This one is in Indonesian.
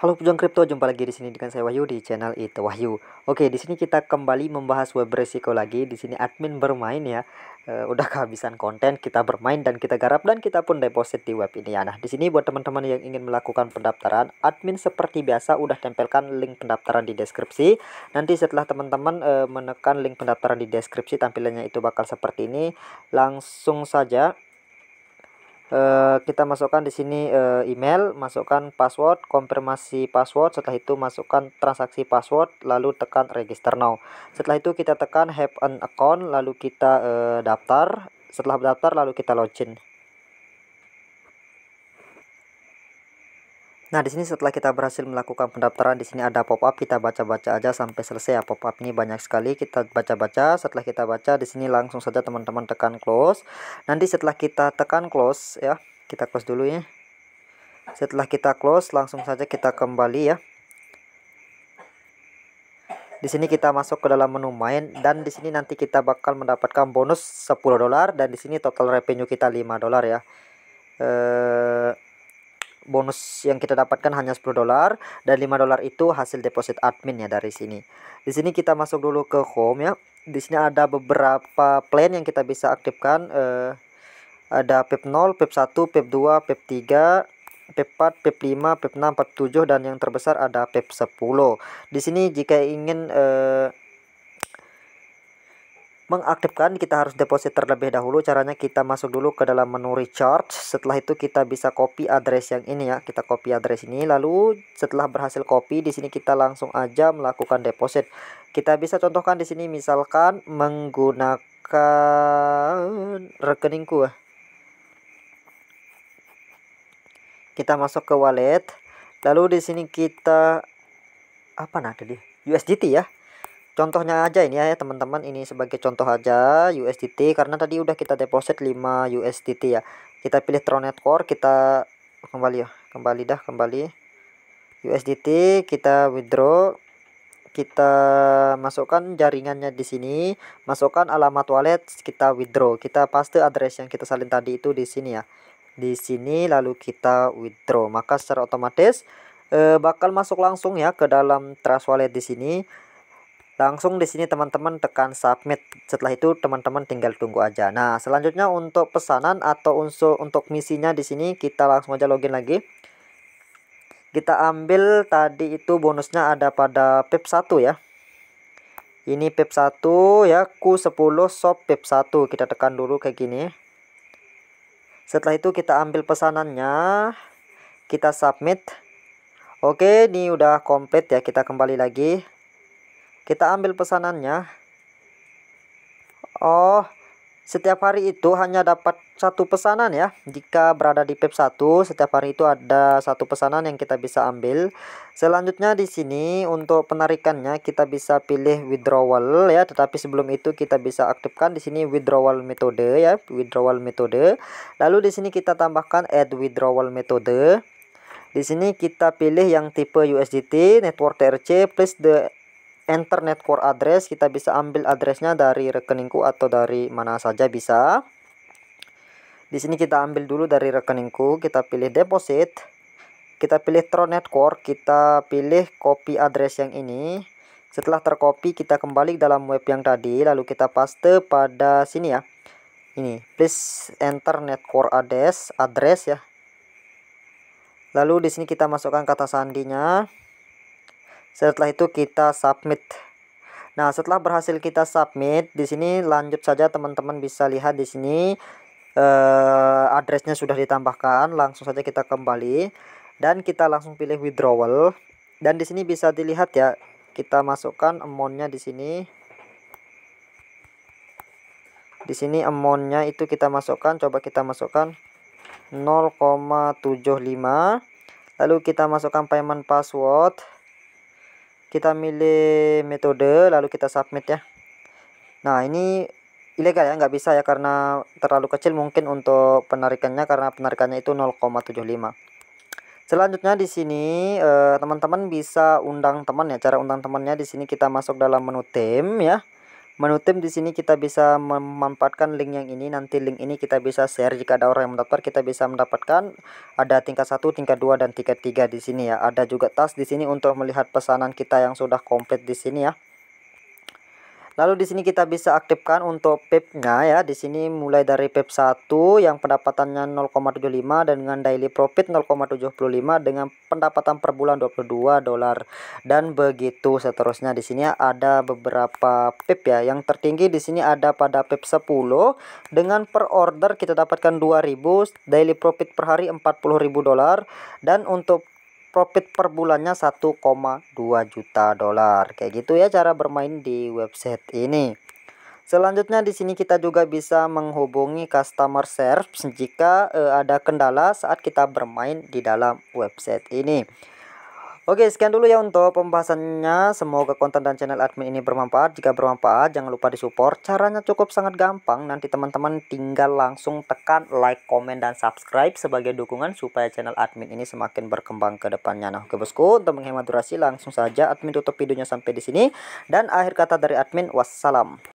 Halo pejuang kripto, jumpa lagi di sini dengan saya Wahyu di channel Itu Wahyu. Oke, di sini kita kembali membahas web resiko lagi. Di sini admin bermain ya. E, udah kehabisan konten, kita bermain dan kita garap dan kita pun deposit di web ini ya. Nah, di sini buat teman-teman yang ingin melakukan pendaftaran, admin seperti biasa udah tempelkan link pendaftaran di deskripsi. Nanti setelah teman-teman e, menekan link pendaftaran di deskripsi, tampilannya itu bakal seperti ini. Langsung saja Eh, kita masukkan di sini eh, email, masukkan password, konfirmasi password, setelah itu masukkan transaksi password, lalu tekan register now. Setelah itu kita tekan have an account, lalu kita eh, daftar. Setelah daftar lalu kita login. Nah, di sini setelah kita berhasil melakukan pendaftaran, di sini ada pop-up, kita baca-baca aja sampai selesai ya. Pop-up ini banyak sekali, kita baca-baca. Setelah kita baca, di sini langsung saja teman-teman tekan close. Nanti setelah kita tekan close ya, kita close dulu ya. Setelah kita close, langsung saja kita kembali ya. Di sini kita masuk ke dalam menu main dan di sini nanti kita bakal mendapatkan bonus 10 dolar dan di sini total revenue kita 5 dolar ya. Eh bonus yang kita dapatkan hanya 10 dolar dan 5 dolar itu hasil deposit admin ya dari sini. Di sini kita masuk dulu ke home ya. Di sini ada beberapa plan yang kita bisa aktifkan eh, ada PEP 0, PEP 1, PEP 2, PEP 3, PEP 4, PEP 5, PEP 6, PEP 7 dan yang terbesar ada PEP 10. Di sini jika ingin eh, mengaktifkan kita harus deposit terlebih dahulu caranya kita masuk dulu ke dalam menu recharge setelah itu kita bisa copy address yang ini ya kita copy address ini lalu setelah berhasil copy di sini kita langsung aja melakukan deposit kita bisa contohkan di sini misalkan menggunakan rekeningku ya. kita masuk ke wallet lalu di sini kita apa nah tadi USDT ya contohnya aja ini ya teman-teman ini sebagai contoh aja USDT karena tadi udah kita deposit 5 USDT ya kita pilih Tron Network kita kembali ya kembali dah kembali USDT kita withdraw kita masukkan jaringannya di sini masukkan alamat wallet kita withdraw kita paste address yang kita salin tadi itu di sini ya di sini lalu kita withdraw maka secara otomatis eh, bakal masuk langsung ya ke dalam trust wallet di sini Langsung di sini teman-teman tekan submit. Setelah itu teman-teman tinggal tunggu aja. Nah, selanjutnya untuk pesanan atau unsur untuk misinya di sini kita langsung aja login lagi. Kita ambil tadi itu bonusnya ada pada pip 1 ya. Ini pip 1 ya, Q10 shop pip 1. Kita tekan dulu kayak gini. Setelah itu kita ambil pesanannya. Kita submit. Oke, ini udah komplit ya. Kita kembali lagi. Kita ambil pesanannya. Oh, setiap hari itu hanya dapat satu pesanan ya. Jika berada di PEP 1, setiap hari itu ada satu pesanan yang kita bisa ambil. Selanjutnya di sini untuk penarikannya kita bisa pilih withdrawal ya, tetapi sebelum itu kita bisa aktifkan di sini withdrawal metode ya, withdrawal metode. Lalu di sini kita tambahkan add withdrawal metode. Di sini kita pilih yang tipe USDT, network TRC, plus the enter network address kita bisa ambil addressnya dari rekeningku atau dari mana saja bisa di sini kita ambil dulu dari rekeningku kita pilih deposit kita pilih Tron network kita pilih copy address yang ini setelah tercopy kita kembali dalam web yang tadi lalu kita paste pada sini ya ini please enter network address address ya lalu di sini kita masukkan kata sandinya setelah itu kita submit. Nah, setelah berhasil kita submit, di sini lanjut saja teman-teman bisa lihat di sini eh addressnya sudah ditambahkan. Langsung saja kita kembali dan kita langsung pilih withdrawal. Dan di sini bisa dilihat ya, kita masukkan amountnya di sini. Di sini amountnya itu kita masukkan, coba kita masukkan 0,75 lalu kita masukkan payment password kita milih metode lalu kita submit ya nah ini ilegal ya nggak bisa ya karena terlalu kecil mungkin untuk penarikannya karena penarikannya itu 0,75 selanjutnya di sini eh, teman-teman eh, bisa undang teman ya cara undang temannya di sini kita masuk dalam menu tim ya menu tim di sini kita bisa memanfaatkan link yang ini nanti link ini kita bisa share jika ada orang yang mendaftar kita bisa mendapatkan ada tingkat 1 tingkat 2 dan tingkat 3 di sini ya ada juga tas di sini untuk melihat pesanan kita yang sudah komplit di sini ya Lalu di sini kita bisa aktifkan untuk PEP-nya ya. Di sini mulai dari pip 1 yang pendapatannya 0,75 dan dengan daily profit 0,75 dengan pendapatan per bulan 22 dolar dan begitu seterusnya. Di sini ada beberapa pip ya. Yang tertinggi di sini ada pada pip 10 dengan per order kita dapatkan 2000, daily profit per hari 40.000 dolar dan untuk profit per bulannya 1,2 juta dolar kayak gitu ya cara bermain di website ini selanjutnya di sini kita juga bisa menghubungi customer service jika uh, ada kendala saat kita bermain di dalam website ini Oke, sekian dulu ya untuk pembahasannya. Semoga konten dan channel admin ini bermanfaat. Jika bermanfaat, jangan lupa di support Caranya cukup sangat gampang. Nanti teman-teman tinggal langsung tekan like, komen, dan subscribe sebagai dukungan supaya channel admin ini semakin berkembang ke depannya. Nah, oke bosku, untuk menghemat durasi langsung saja admin tutup videonya sampai di sini. Dan akhir kata dari admin, wassalam.